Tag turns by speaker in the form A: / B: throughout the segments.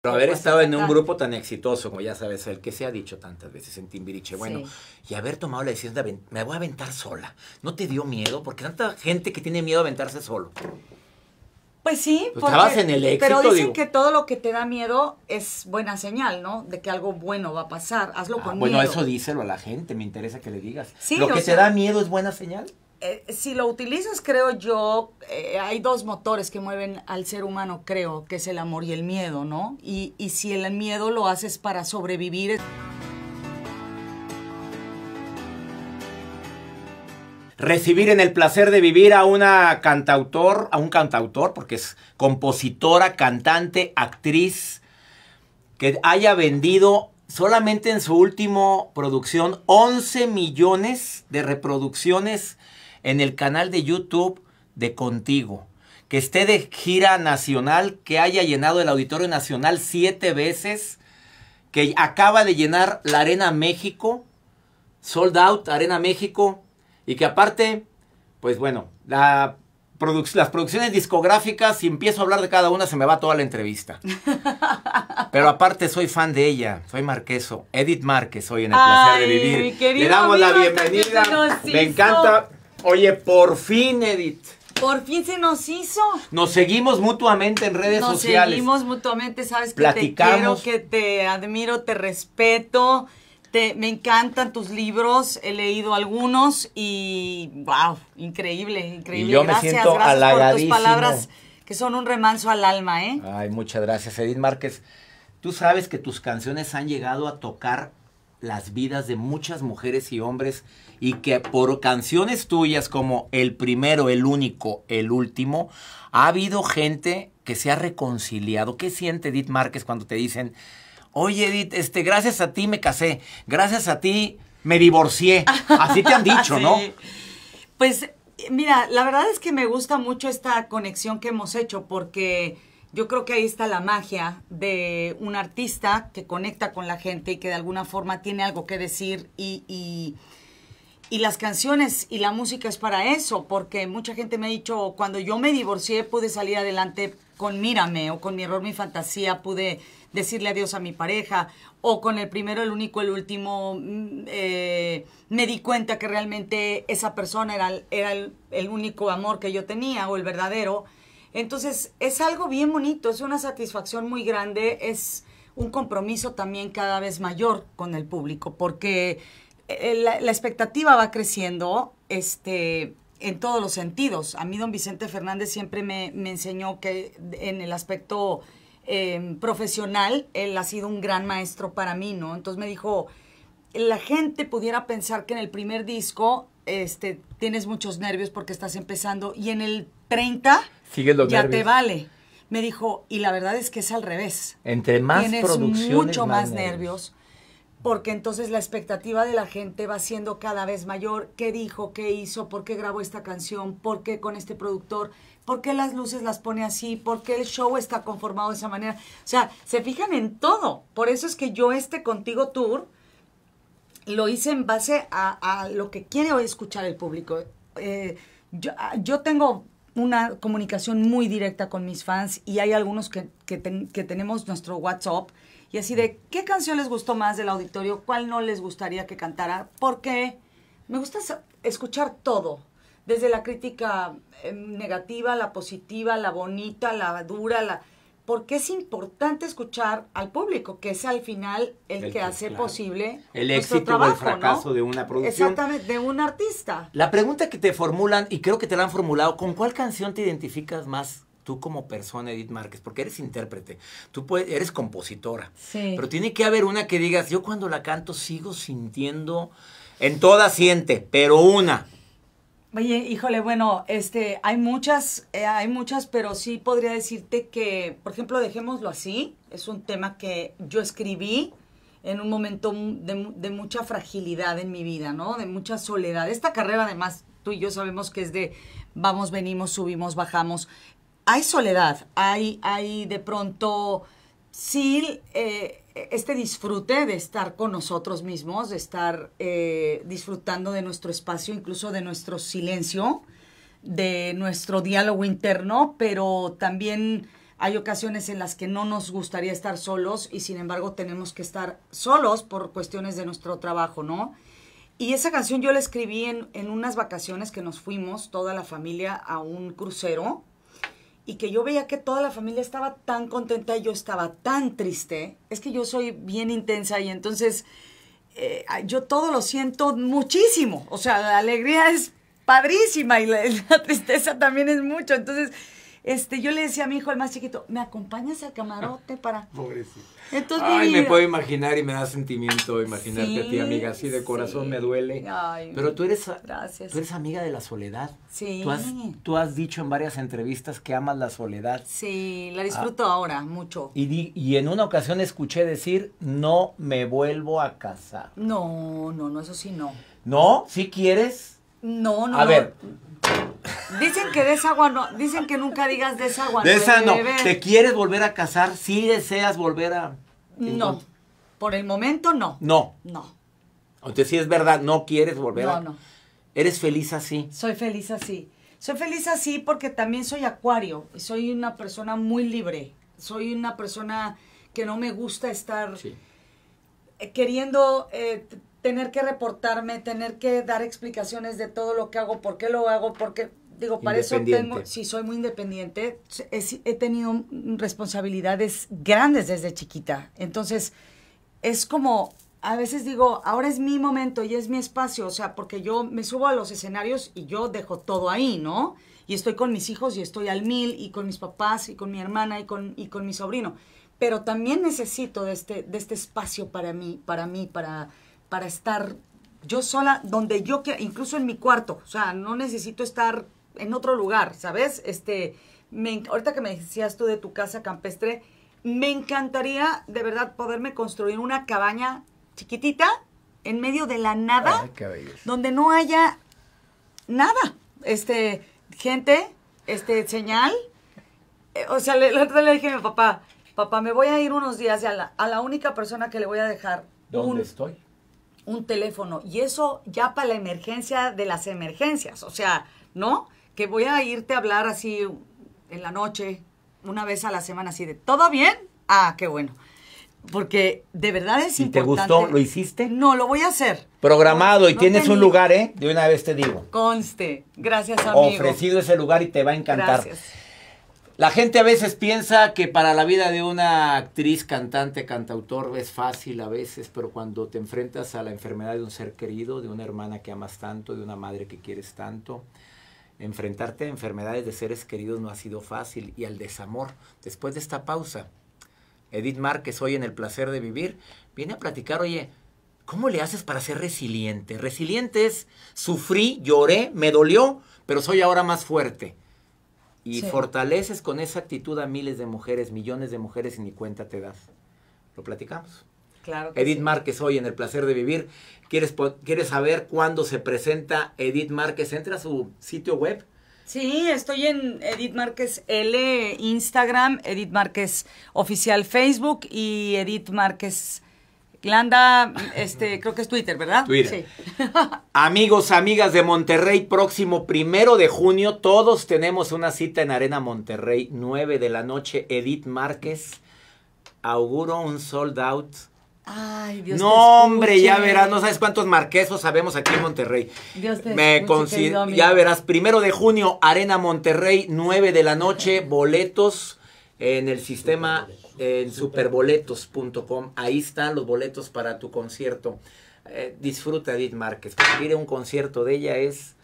A: Pero haber estado en un grupo tan exitoso, como ya sabes, el que se ha dicho tantas veces en Timbiriche, bueno, y haber tomado la decisión de me voy a aventar sola, ¿no te dio miedo? Porque tanta gente que tiene miedo a aventarse solo.
B: Pues sí, pues porque, estabas en el pero dicen que todo lo que te da miedo es buena señal, ¿no? De que algo bueno va a pasar, hazlo conmigo ah, con bueno, eso
A: díselo a la gente, me interesa que le digas. Sí, ¿Lo que te da miedo es buena señal?
B: Eh, si lo utilizas, creo yo, eh, hay dos motores que mueven al ser humano, creo, que es el amor y el miedo, ¿no? Y, y si el miedo lo haces para sobrevivir...
A: recibir en el placer de vivir a una cantautor, a un cantautor, porque es compositora, cantante, actriz, que haya vendido solamente en su última producción 11 millones de reproducciones en el canal de YouTube de Contigo. Que esté de gira nacional, que haya llenado el Auditorio Nacional siete veces, que acaba de llenar la Arena México, Sold Out, Arena México, y que aparte, pues bueno, las producciones discográficas, si empiezo a hablar de cada una, se me va toda la entrevista. Pero aparte soy fan de ella, soy marqueso, Edith Márquez, hoy en el placer de vivir. Le damos la bienvenida. Me encanta Oye, por fin, Edith.
B: Por fin se nos hizo.
A: Nos seguimos mutuamente en redes sociales. Nos
B: seguimos mutuamente, sabes que te quiero, que te admiro, te respeto. me encantan tus libros, he leído algunos y wow, increíble, increíble. Y yo me siento gracias por tus palabras que son un remanso al alma, ¿eh?
A: Ay, muchas gracias, Edith Márquez. Tú sabes que tus canciones han llegado a tocar las vidas de muchas mujeres y hombres y que por canciones tuyas como El primero, el único, el último, ha habido gente que se ha reconciliado. ¿Qué siente Edith Márquez cuando te dicen, oye Edith, este, gracias a ti me casé, gracias a ti me divorcié? Así te han dicho, ¿no?
B: Pues mira, la verdad es que me gusta mucho esta conexión que hemos hecho porque yo creo que ahí está la magia de un artista que conecta con la gente y que de alguna forma tiene algo que decir y, y, las canciones y la música es para eso, porque mucha gente me ha dicho, cuando yo me divorcié pude salir adelante con Mírame o con Mi Error, Mi Fantasía, pude decirle adiós a mi pareja o con el primero, el único, el último, mm, eh, me di cuenta que realmente esa persona era, era el, único amor que yo tenía o el verdadero entonces, es algo bien bonito, es una satisfacción muy grande, es un compromiso también cada vez mayor con el público, porque eh, la, expectativa va creciendo este, en todos los sentidos. A mí don Vicente Fernández siempre me, enseñó que en el aspecto em, profesional, él ha sido un gran maestro para mí, ¿no? Entonces me dijo, la gente pudiera pensar que en el primer disco este, tienes muchos nervios porque estás empezando y en el 30, ya te vale. Me dijo, y la verdad es que es al revés.
A: Entre más Tienes mucho más, nervios,
B: porque entonces la expectativa de la gente va siendo cada vez mayor. ¿Qué dijo? ¿Qué hizo? ¿Por qué grabó esta canción? ¿Por qué con este productor? ¿Por qué las luces las pone así? ¿Por qué el show está conformado de esa manera? O sea, se fijan en todo. Por eso es que yo este Contigo Tour lo hice en base a, lo que quiere hoy escuchar el público. Eh, ah, yo tengo una comunicación muy directa con mis fans y hay algunos que, que, tenemos nuestro WhatsApp y así de qué canción les gustó más del auditorio, cuál no les gustaría que cantara, porque me gusta escuchar todo, desde la crítica em, negativa, la positiva, la bonita, la dura, la porque es importante escuchar al público, que es al final el, que hace posible el éxito o el fracaso
A: de una producción.
B: Exactamente, de un artista.
A: La pregunta que te formulan, y creo que te la han formulado, ¿con cuál canción te identificas más tú como persona, Edith Márquez? Porque eres intérprete, tú eres compositora, sí. pero tiene que haber una que digas, yo cuando la canto sigo sintiendo, en toda siente, pero una,
B: Oye, híjole, bueno, este, hay muchas, eh, hay muchas, pero sí podría decirte que, por ejemplo, dejémoslo así, es un tema que yo escribí en un momento de, de mucha fragilidad en mi vida, ¿no? De mucha soledad. Esta carrera, además, tú y yo sabemos que es de vamos, venimos, subimos, bajamos. Hay soledad, hay, hay de pronto, sí, eh, este disfrute de estar con nosotros mismos, de estar eh, disfrutando de nuestro espacio, incluso de nuestro silencio, de nuestro diálogo interno, pero también hay ocasiones en las que no nos gustaría estar solos y sin embargo tenemos que estar solos por cuestiones de nuestro trabajo, ¿no? Y esa canción yo la escribí en, en unas vacaciones que nos fuimos toda la familia a un crucero y que yo veía que toda la familia estaba tan contenta y yo estaba tan triste, es que yo soy bien intensa y entonces eh, yo todo lo siento muchísimo. O sea, la alegría es padrísima y la, la tristeza también es mucho. Entonces este, yo le decía a mi hijo, el más chiquito, ¿me acompañas al camarote para...? Pobrecito. Entonces, Ay, me puedo
A: imaginar y me da sentimiento imaginarte a ti, amiga. Así de corazón me duele. Pero tú eres, gracias. tú eres amiga de la soledad. Sí. Tú has, dicho en varias entrevistas que amas la soledad.
B: Sí, la ah. disfruto ahora mucho.
A: Y, y en una ocasión escuché decir, no me vuelvo a casar.
B: No, no, no, eso sí no.
A: ¿No? ¿Sí quieres?
B: No, no. A ver, Dicen que desagua no, dicen que nunca digas desagua. ¿Te
A: quieres volver a casar? ¿Sí deseas volver a.? No.
B: Por el momento no. No. No.
A: Aunque sí es verdad, no quieres volver a. No, no. ¿Eres feliz así?
B: Soy feliz así. Soy feliz así porque también soy acuario y soy una persona muy libre. Soy una persona que no me gusta estar sí. queriendo eh, tener que reportarme, tener que dar explicaciones de todo lo que hago, por qué lo hago, porque digo, para eso tengo, sí, soy muy independiente. He, tenido responsabilidades grandes desde chiquita. Entonces, es como, a veces digo, ahora es mi momento y es mi espacio, o sea, porque yo me subo a los escenarios y yo dejo todo ahí, ¿no? Y estoy con mis hijos y estoy al mil y con mis papás y con mi hermana y con, y con mi sobrino. Pero también necesito de este, de este espacio para mí, para mí, para, para estar yo sola, donde yo quiera, incluso en mi cuarto. O sea, no necesito estar en otro lugar, ¿sabes? Este, me, ahorita que me decías tú de tu casa campestre, me encantaría de verdad poderme construir una cabaña chiquitita en medio de la nada, donde no haya nada, este, gente, este, señal. Eh, o sea, le, le dije a mi papá, papá, me voy a ir unos días a la, única persona que le voy a dejar ¿Dónde estoy? un teléfono. Y eso ya para la emergencia de las emergencias, o sea, ¿no? que voy a irte a hablar así en la noche, una vez a la semana, así de, ¿todo bien? Ah, qué bueno. Porque de verdad es ¿Y te gustó? ¿Lo hiciste? No, lo voy a hacer.
A: Programado y tienes un lugar, ¿eh? De una vez te digo.
B: Conste. Gracias, amigo. Ofrecido
A: ese lugar y te va a encantar. Gracias. La gente a veces piensa que para la vida de una actriz, cantante, cantautor es fácil a veces, pero cuando te enfrentas a la enfermedad de un ser querido, de una hermana que amas tanto, de una madre que quieres tanto, Enfrentarte a enfermedades de seres queridos no ha sido fácil y al desamor. Después de esta pausa, Edith Márquez, hoy en El Placer de Vivir, viene a platicar, oye, ¿cómo le haces para ser resiliente? Resiliente es, sufrí, lloré, me dolió, pero soy ahora más fuerte. Y fortaleces con esa actitud a miles de mujeres, millones de mujeres y ni cuenta te das. Lo platicamos. Claro Edith Márquez hoy en El Placer de Vivir. ¿Quieres, ¿Quieres saber cuándo se presenta Edith Márquez? Entra a su sitio web.
B: Sí, estoy en Edith Márquez L, Instagram, Edith Márquez Oficial Facebook y Edith Márquez Landa, este, creo que es Twitter, ¿verdad? Sí.
A: Amigos, amigas de Monterrey, próximo primero de junio, todos tenemos una cita en Arena Monterrey, 9 de la noche, Edith Márquez. Auguro un sold out no, hombre, ya verás, no sabes cuántos marquesos sabemos aquí en Monterrey.
B: Dios te Me Ya
A: verás, primero de junio, Arena Monterrey, 9 de la noche, boletos en el sistema en superboletos.com. Ahí están los boletos para tu concierto. Eh, disfruta Edith Márquez, porque un concierto de ella es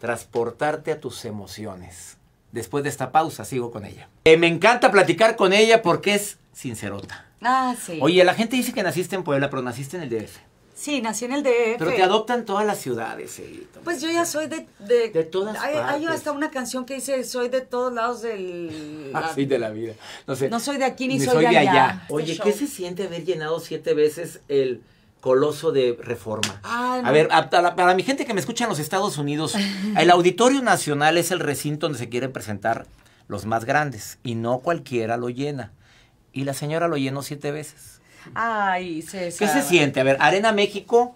A: transportarte a tus emociones. Después de esta pausa sigo con ella. Eh, me encanta platicar con ella porque es sincerota.
B: Ah, Oye,
A: la gente dice que naciste en Puebla, pero naciste en el DF.
B: Sí, nací en el DF. Pero te adoptan
A: todas las ciudades,
B: Pues yo ya soy de... De, todas hay, partes. Hay hasta una canción que dice, soy de todos lados del... Así ah, de la
A: vida. No sé. No soy de aquí ni, soy, de allá. Este Oye, ¿qué se siente haber llenado siete veces el coloso de reforma. A ver, para mi gente que me escucha en los Estados Unidos, el Auditorio Nacional es el recinto donde se quieren presentar los más grandes y no cualquiera lo llena y la señora lo llenó siete veces.
B: Ay, César. ¿Qué se siente?
A: A ver, Arena México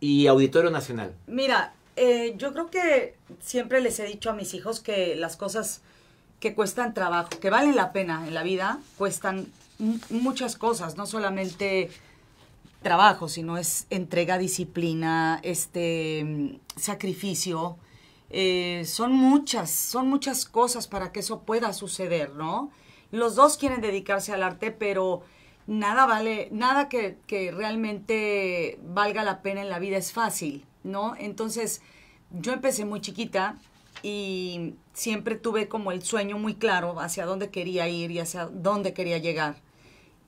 A: y Auditorio Nacional.
B: Mira, eh, yo creo que siempre les he dicho a mis hijos que las cosas que cuestan trabajo, que valen la pena en la vida, cuestan muchas cosas, no solamente trabajo, sino es entrega, disciplina, este mm, sacrificio. Eh, son muchas, son muchas cosas para que eso pueda suceder, ¿no? Los dos quieren dedicarse al arte, pero nada vale, nada que, realmente valga la pena en la vida es fácil, ¿no? Entonces, yo empecé muy chiquita y siempre tuve como el sueño muy claro hacia dónde quería ir y hacia dónde quería llegar.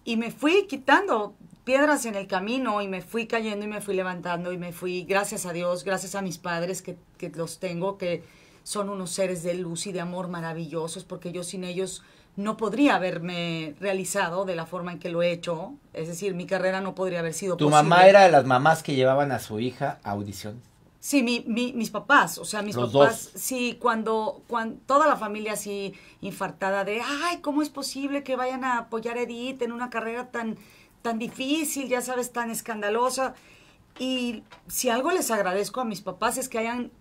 B: Y me fui quitando piedras en el camino y me fui cayendo y me fui levantando y me fui, gracias a Dios, gracias a mis padres que, que los tengo, que son unos seres de luz y de amor maravillosos, porque yo sin ellos no podría haberme realizado de la forma en que lo he hecho. Es decir, mi carrera no podría haber sido ¿Tu mamá era de las
A: mamás que llevaban a su hija a audición?
B: Sí, mi, mis papás, o sea, mis papás, dos. sí, cuando, cuando toda la familia así infartada de, ay, ¿cómo es posible que vayan a apoyar a Edith en una carrera tan, tan difícil, ya sabes, tan escandalosa? Y si algo les agradezco a mis papás es que hayan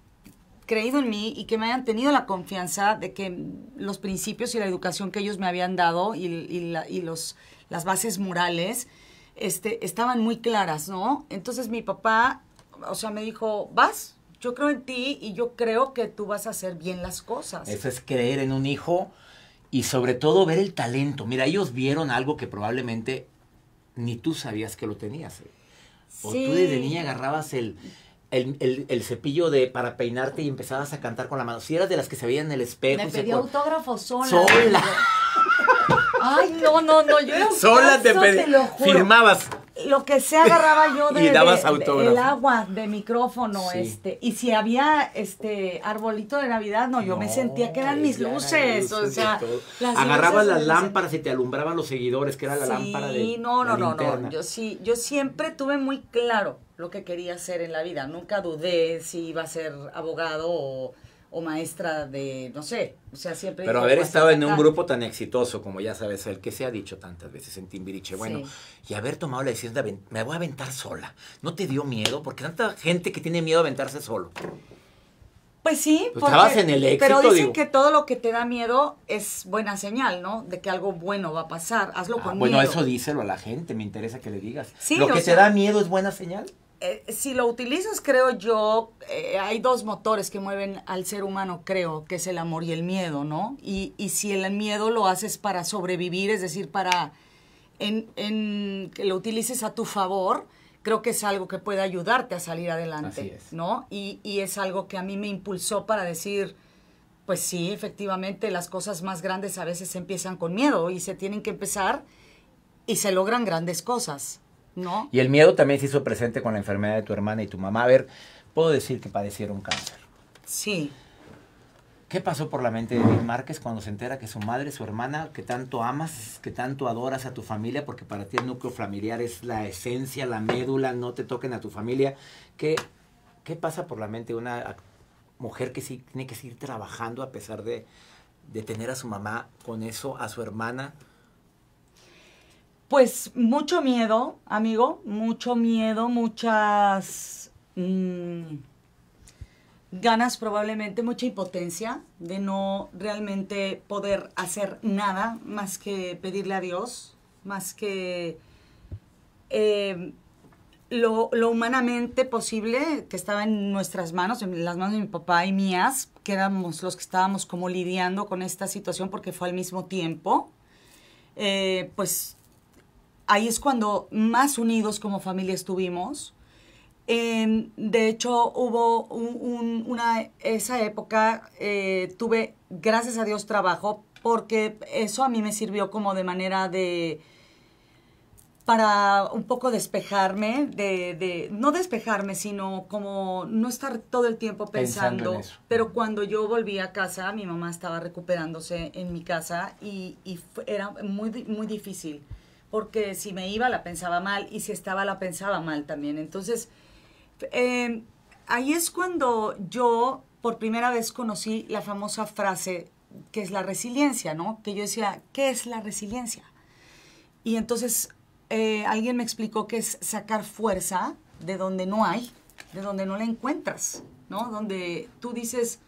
B: creído en mí y que me hayan tenido la confianza de que los principios y la educación que ellos me habían dado y, los, las bases morales este, estaban muy claras, ¿no? Entonces mi papá, o sea, me dijo, vas, yo creo en ti y yo creo que tú vas a hacer bien las cosas. Eso
A: es creer en un hijo y sobre todo ver el talento. Mira, ellos vieron algo que probablemente ni tú sabías que lo tenías. ¿eh?
B: O tú desde niña
A: agarrabas el, el, el, el, cepillo de para peinarte y empezabas a cantar con la mano. Si eras de las que se veían en el espejo. Me pedía
B: autógrafo sola. Sola. Ay, no, no, no. Yo Sola te, te Firmabas lo que se agarraba yo de, el agua de micrófono este y si había este arbolito de navidad no yo me sentía que eran mis luces, o sea agarraba agarrabas las lámparas
A: y te alumbraban los seguidores que era la lámpara de no no no no yo
B: sí yo siempre tuve muy claro lo que quería hacer en la vida nunca dudé si iba a ser abogado o o maestra de, no sé, o sea, siempre... Pero haber estado en un grupo
A: tan exitoso como ya sabes, el que se ha dicho tantas veces en Timbiriche, bueno, y haber tomado la decisión de, me voy a aventar sola, ¿no te dio miedo? Porque tanta gente que tiene miedo a aventarse solo.
B: Pues sí, pues porque, estabas en el éxito, pero dicen que todo lo que te da miedo es buena señal, ¿no? De que algo bueno va a pasar. Hazlo ah, con bueno, miedo. Bueno, eso
A: díselo a la gente, me interesa que le digas. Sí, lo que te da miedo es buena señal.
B: Eh, si lo utilizas, creo yo, eh, hay dos motores que mueven al ser humano, creo, que es el amor y el miedo, ¿no? Y, si el miedo lo haces para sobrevivir, es decir, para en, que lo utilices a tu favor, creo que es algo que puede ayudarte a salir adelante, Así es. ¿no? Y, y es algo que a mí me impulsó para decir, pues sí, efectivamente, las cosas más grandes a veces empiezan con miedo y se tienen que empezar y se logran grandes cosas. No.
A: Y el miedo también se hizo presente con la enfermedad de tu hermana y tu mamá. A ver, puedo decir que padecieron cáncer. Sí. ¿Qué pasó por la mente de Edith Márquez cuando se entera que su madre, su hermana, que tanto amas, que tanto adoras a tu familia, porque para ti el núcleo familiar es la esencia, la médula, no te toquen a tu familia? ¿Qué, pasa por la mente de una mujer que tiene que seguir trabajando a pesar de tener a su mamá con eso, a su hermana?
B: Pues mucho miedo, amigo, mucho miedo, muchas mm, ganas probablemente, mucha impotencia de no realmente poder hacer nada más que pedirle a Dios, más que eh, lo, humanamente posible que estaba en nuestras manos, en las manos de mi papá y mías, que éramos los que estábamos como lidiando con esta situación porque fue al mismo tiempo. Eh, pues ahí es cuando más unidos como familia estuvimos. Em, de hecho, hubo una, esa época, eh, tuve, gracias a Dios, trabajo, porque eso a mí me sirvió como de manera de, para un poco despejarme, de, no despejarme, sino como no estar todo el tiempo pensando. pero cuando yo volví a casa, mi mamá estaba recuperándose en mi casa y, era muy, muy difícil porque si me iba la pensaba mal y si estaba la pensaba mal también. Entonces, em, ahí es cuando yo por primera vez conocí la famosa frase que es la resiliencia, ¿no? Que yo decía, ¿qué es la resiliencia? Y entonces eh, alguien me explicó que es sacar fuerza de donde no hay, de donde no la encuentras, ¿no? Donde tú dices,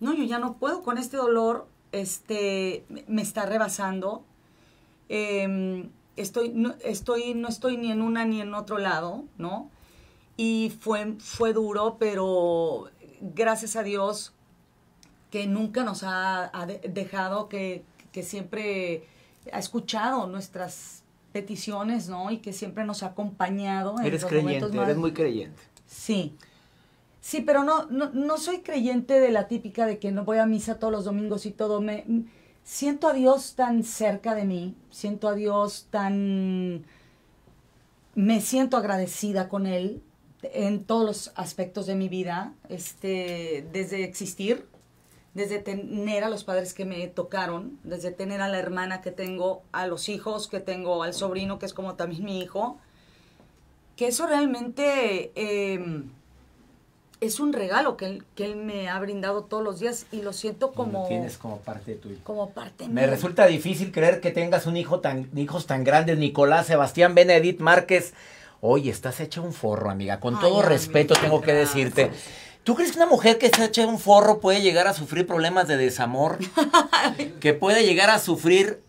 B: no, yo ya no puedo con este dolor, este, me está rebasando. Em, estoy, no estoy, no estoy ni en una ni en otro lado, ¿no? Y fue, fue duro, pero gracias a Dios que nunca nos ha, dejado, que, siempre ha escuchado nuestras peticiones, ¿no? Y que siempre nos ha acompañado. En eres creyente, eres muy creyente. Sí. Sí, pero no, no, no soy creyente de la típica de que no voy a misa todos los domingos y todo. Me, siento a Dios tan cerca de mí, siento a Dios tan... Me siento agradecida con Él en todos los aspectos de mi vida, este, desde existir, desde tener a los padres que me tocaron, desde tener a la hermana que tengo, a los hijos que tengo, al sobrino que es como también mi hijo, que eso realmente... Em, es un regalo que él, que me ha brindado todos los días y lo siento como... tienes
A: como parte de tu
B: Como parte Me resulta
A: difícil creer que tengas un hijo tan, hijos tan grandes, Nicolás, Sebastián, Benedict, Márquez. Oye, estás hecha un forro, amiga. Con todo respeto tengo que decirte. ¿Tú crees que una mujer que está hecha un forro puede llegar a sufrir problemas de desamor? que puede llegar a sufrir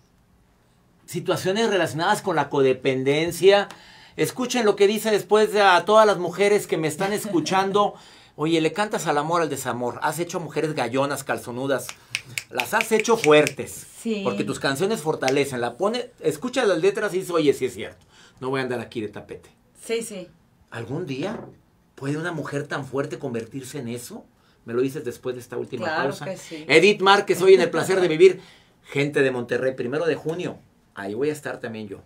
A: situaciones relacionadas con la codependencia. Escuchen lo que dice después a todas las mujeres que me están escuchando. Oye, le cantas al amor, al desamor. Has hecho mujeres gallonas, calzonudas. Las has hecho fuertes. Sí. Porque tus canciones fortalecen. La pone, escucha las letras y dices, oye, sí es cierto. No voy a andar aquí de tapete. Sí, sí. ¿Algún día puede una mujer tan fuerte convertirse en eso? Me lo dices después de esta última claro pausa. Que sí. Edith Márquez, hoy en El Placer de Vivir. Gente de Monterrey, primero de junio. Ahí voy a estar también yo.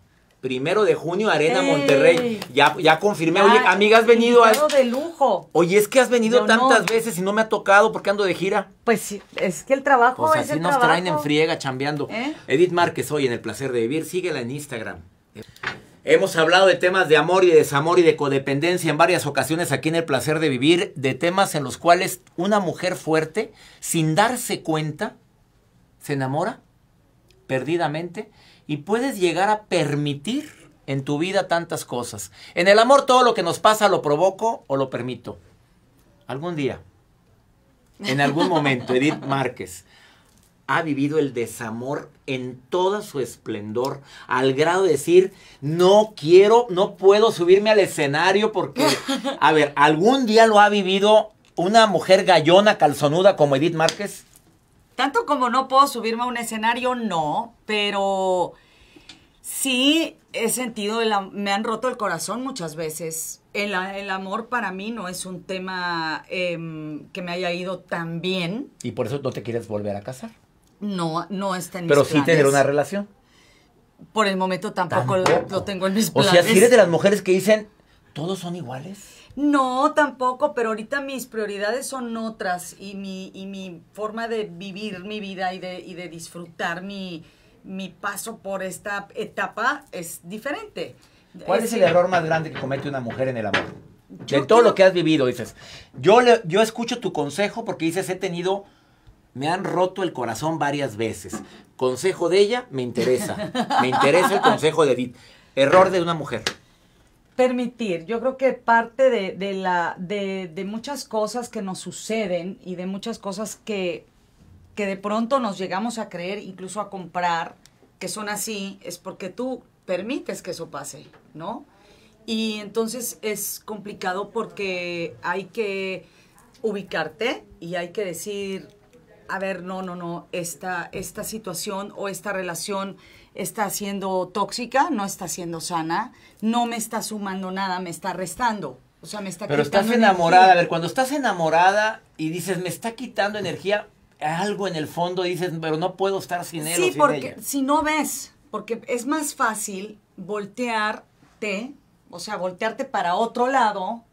A: Primero de junio, Arena Monterrey. Ya, ya confirmé. Oye, amiga, has venido a. de
B: lujo.
A: Oye, es que has venido tantas veces y no me ha tocado porque ando de gira. Pues sí es que el trabajo o sea así nos traen en friega, chambeando. ¿Eh? Edith Márquez, hoy en El Placer de Vivir. Síguela en Instagram. Hemos hablado de temas de amor y de desamor y de codependencia en varias ocasiones aquí en El Placer de Vivir, de temas en los cuales una mujer fuerte, sin darse cuenta, se enamora perdidamente y puedes llegar a permitir en tu vida tantas cosas. En el amor todo lo que nos pasa lo provoco o lo permito. Algún día, en algún momento, Edith Márquez ha vivido el desamor en toda su esplendor, al grado de decir, no quiero, no puedo subirme al escenario porque, a ver, algún día lo ha vivido una mujer gallona, calzonuda como Edith Márquez
B: tanto como no puedo subirme a un escenario, no, pero sí he sentido, me han roto el corazón muchas veces. El, amor para mí no es un tema em, que me haya ido tan bien.
A: ¿Y por eso no te quieres volver a casar?
B: No, no está en pero Pero sí tener una relación. Por el momento tampoco, Lo, tengo en mis planes. O sea, si eres de
A: las mujeres que dicen, todos son iguales.
B: No, tampoco, pero ahorita mis prioridades son otras y mi, y mi forma de vivir mi vida y de, y de disfrutar mi, paso por esta etapa es diferente. ¿Cuál es, el error
A: más grande que comete una mujer en el amor? de todo lo que has vivido, dices. Yo, le, yo escucho tu consejo porque dices, he tenido, me han roto el corazón varias veces. Consejo de ella, me interesa. Me interesa el consejo de Edith. Error de una mujer
B: permitir. Yo creo que parte de, la, de, muchas cosas que nos suceden y de muchas cosas que, que de pronto nos llegamos a creer, incluso a comprar, que son así, es porque tú permites que eso pase, ¿no? Y entonces es complicado porque hay que ubicarte y hay que decir, a ver, no, no, no, esta, esta situación o esta relación está siendo tóxica, no está siendo sana, no me está sumando nada, me está restando. O sea, me está Pero estás enamorada, a ver, cuando estás
A: enamorada y dices, me está quitando energía, algo en el fondo dices, pero no puedo estar sin él. Sí, o sin porque
B: si no ves, porque es más fácil voltearte, o sea, voltearte para otro lado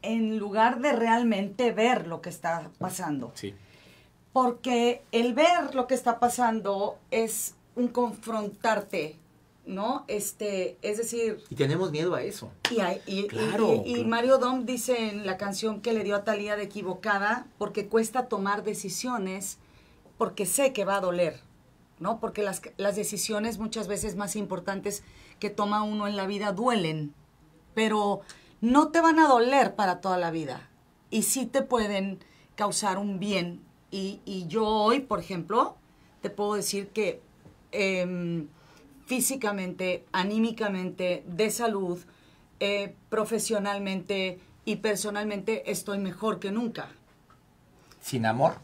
B: en lugar de realmente ver lo que está pasando. Sí porque el ver lo que está pasando es un confrontarte, ¿no? Este, es decir...
A: Y tenemos miedo a eso.
B: Y, claro, y, Mario Dom dice en la canción que le dio a Talía de equivocada, porque cuesta tomar decisiones, porque sé que va a doler, ¿no? Porque las, las decisiones muchas veces más importantes que toma uno en la vida duelen, pero no te van a doler para toda la vida y sí te pueden causar un bien y, y yo hoy, por ejemplo, te puedo decir que em, físicamente, anímicamente, de salud, eh, profesionalmente y personalmente estoy mejor que nunca.
A: ¿Sin amor?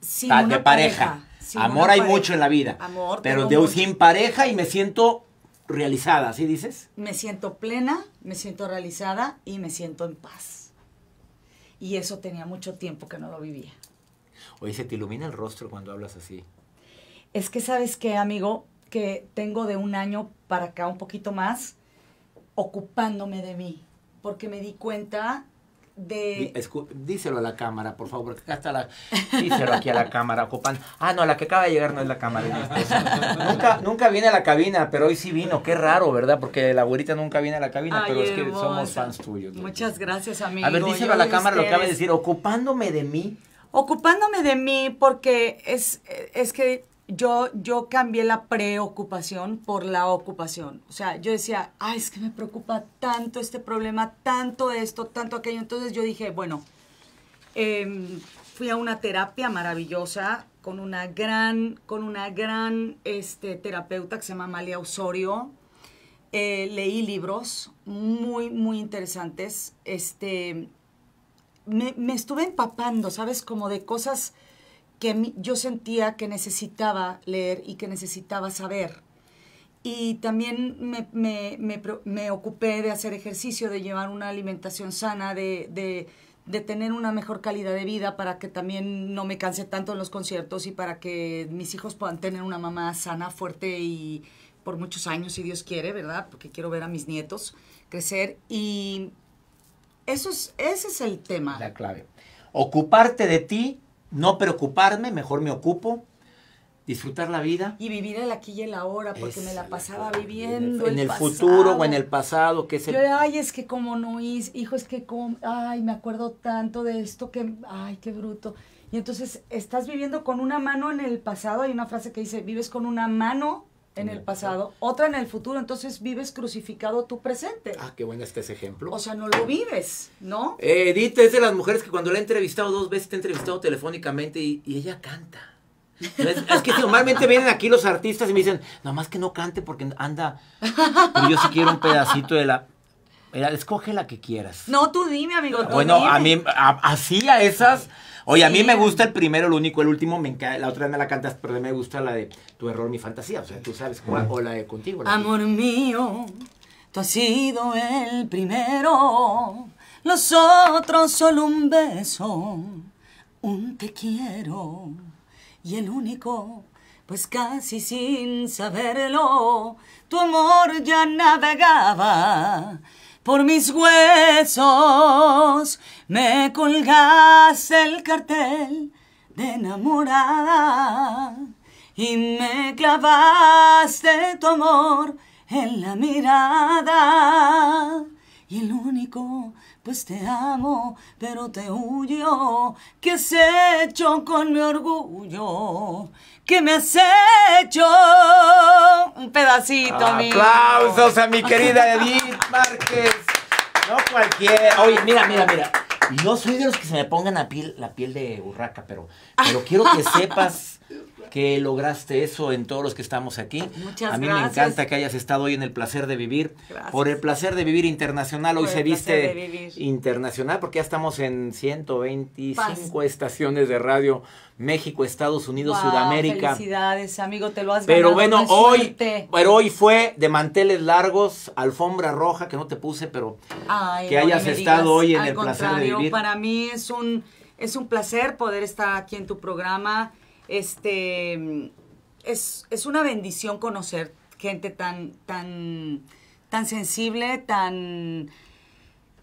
A: Sin de pareja. amor hay mucho en la vida. pero de, sin pareja y me siento realizada, ¿sí dices?
B: Me siento plena, me siento realizada y me siento en paz. Y eso tenía mucho tiempo que no lo vivía.
A: Oye, se te ilumina el rostro cuando hablas así.
B: Es que sabes qué, amigo, que tengo de un año para acá un poquito más ocupándome de mí, porque me di cuenta de...
A: díselo a la cámara, por favor, acá está la... Díselo aquí a la cámara, ocupando. Ah, no, la que acaba de llegar no es la cámara. nunca, nunca viene a la cabina, pero hoy sí vino, qué raro, ¿verdad? Porque la abuelita nunca viene a la cabina, pero es que somos fans tuyos.
B: Muchas gracias, amigo. A ver, díselo a la cámara lo que acaba de decir, ocupándome de mí. Ocupándome de mí porque es, es que yo, yo cambié la preocupación por la ocupación. O sea, yo decía, ay, es que me preocupa tanto este problema, tanto esto, tanto aquello. Entonces yo dije, bueno, em, fui a una terapia maravillosa con una gran, con una gran este, terapeuta que se llama Malia Osorio. Eh, leí libros muy, muy interesantes. Este, me, estuve empapando, ¿sabes? Como de cosas que yo sentía que necesitaba leer y que necesitaba saber. Y también me, ocupé de hacer ejercicio, de llevar una alimentación sana, de, de, tener una mejor calidad de vida para que también no me canse tanto en los conciertos y para que mis hijos puedan tener una mamá sana, fuerte y por muchos años, si Dios quiere, ¿verdad? Porque quiero ver a mis nietos crecer. Y es, ese es el tema. La clave.
A: Ocuparte de ti, no preocuparme, mejor me ocupo. Disfrutar la vida. Y vivir el aquí y el ahora, porque me la pasaba viviendo. En el, futuro o en el pasado, que es el...
B: ay, es que como no hice, hijo, es que como, ay, me acuerdo tanto de esto que, ay, qué bruto. Y entonces estás viviendo con una mano en el pasado. Hay una frase que dice, vives con una mano en el pasado, otra en el futuro, entonces vives crucificado tu presente. Ah,
A: qué bueno este ese ejemplo. O sea,
B: no lo vives, ¿no?
A: Eh, Edith es de las mujeres que cuando la he entrevistado dos veces, te he entrevistado telefónicamente y, ella canta. es, que normalmente vienen aquí los artistas y me dicen, nada más que no cante porque anda,
B: yo si quiero un pedacito
A: de la... Eh, escoge la que quieras.
B: No, tú dime, amigo. bueno, a
A: mí, así a esas... Oye, a mí me gusta el primero, el único, el último, me encanta, la otra vez me la cantas, pero me gusta la de Tu error, mi fantasía, o sea, tú sabes cuál, o la de Contigo.
B: Amor mío, tú has sido el primero, los otros solo un beso, un te quiero, y el único pues casi sin saberlo, tu amor ya navegaba por mis huesos me colgas el cartel de enamorada y me clavaste tu amor en la mirada. Y el único, pues te amo, pero te huyo, que has hecho con mi orgullo, que me has hecho un pedacito, mío Aplausos a mi querida Edith
A: Márquez. No cualquier... Oye, mira, mira, mira. No soy de los que se me pongan piel, la piel de burraca, pero, pero quiero que sepas que lograste eso en todos los que estamos aquí. Muchas gracias. a mí me encanta que hayas estado hoy en el placer de vivir. Por el placer de vivir internacional, hoy se viste internacional porque ya estamos en 125 estaciones de radio. México, Estados Unidos, Sudamérica.
B: Felicidades, amigo, te lo has Pero bueno, hoy,
A: pero hoy fue de manteles largos, alfombra roja que no te puse, pero que hayas estado hoy en el placer de vivir. Para
B: mí es un es un placer poder estar aquí en tu programa este, es, es una bendición conocer gente tan, tan, tan sensible, tan...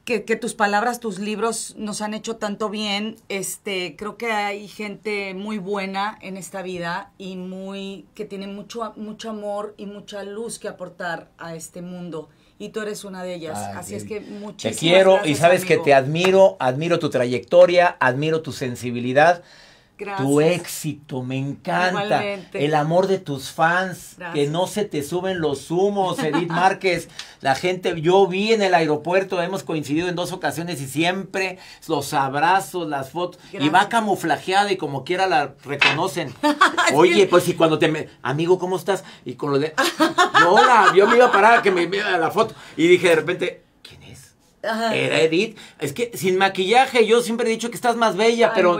B: Que, tus palabras, tus libros nos han hecho tanto bien. Este, creo que hay gente muy buena en esta vida y muy que tiene mucho, mucho amor y mucha luz que aportar a este mundo. Y tú eres una de ellas. Así es que muchísimas Te quiero y sabes que
A: te admiro, admiro tu trayectoria, admiro tu sensibilidad. Tu éxito, me encanta. El amor de tus fans, que no se te suben los humos, Edith Márquez. La gente, yo vi en el aeropuerto, hemos coincidido en dos ocasiones y siempre los abrazos, las fotos. Y va camuflajeada y como quiera la reconocen. Oye, pues y cuando te... Me, Amigo, ¿cómo estás? Y con lo de... Hola, yo me iba a parar a que me viera la foto. Y dije de repente,
B: era eh,
A: Edith. Es que sin maquillaje, yo siempre he dicho que estás más
B: bella, pero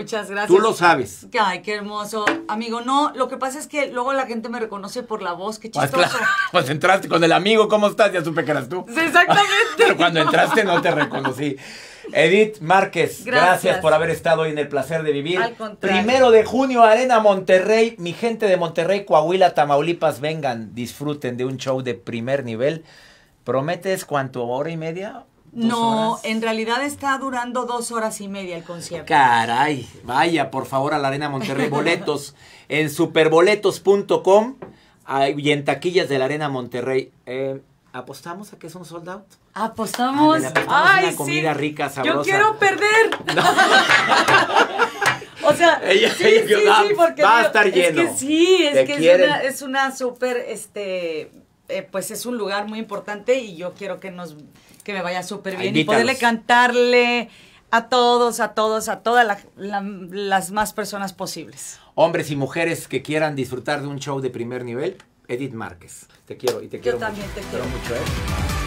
B: tú lo sabes. Ay, qué hermoso. Amigo, no, lo que pasa es que luego la gente me reconoce por la voz, qué pues chistoso.
A: Pues, entraste con el amigo, ¿cómo estás? Ya supe que eras tú.
B: Sí, exactamente. pero cuando entraste no te reconocí.
A: Edith Márquez, gracias. por haber estado hoy en el placer de vivir. Primero de junio, Arena Monterrey. Mi gente de Monterrey, Coahuila, Tamaulipas, vengan, disfruten de un show de primer nivel. ¿Prometes cuánto? ¿Hora y media? No,
B: en realidad está durando dos horas y media el concierto.
A: Caray, vaya por favor a la Arena Monterrey boletos en superboletos.com y en taquillas de la Arena Monterrey. Eh, ¿Apostamos a que es un sold out?
B: Apostamos. Ay, una comida
A: rica, sabrosa. Yo quiero
B: perder. O sea, sí, sí, porque va a estar lleno. Es que sí, es que es una, es este, eh, pues es un lugar muy importante y yo quiero que nos que me vaya súper bien y poderle cantarle a todos, a todos, a todas las más personas posibles.
A: Hombres y mujeres que quieran disfrutar de un show de primer nivel, Edith Márquez. Te quiero y te quiero. Yo también te quiero. ¿eh?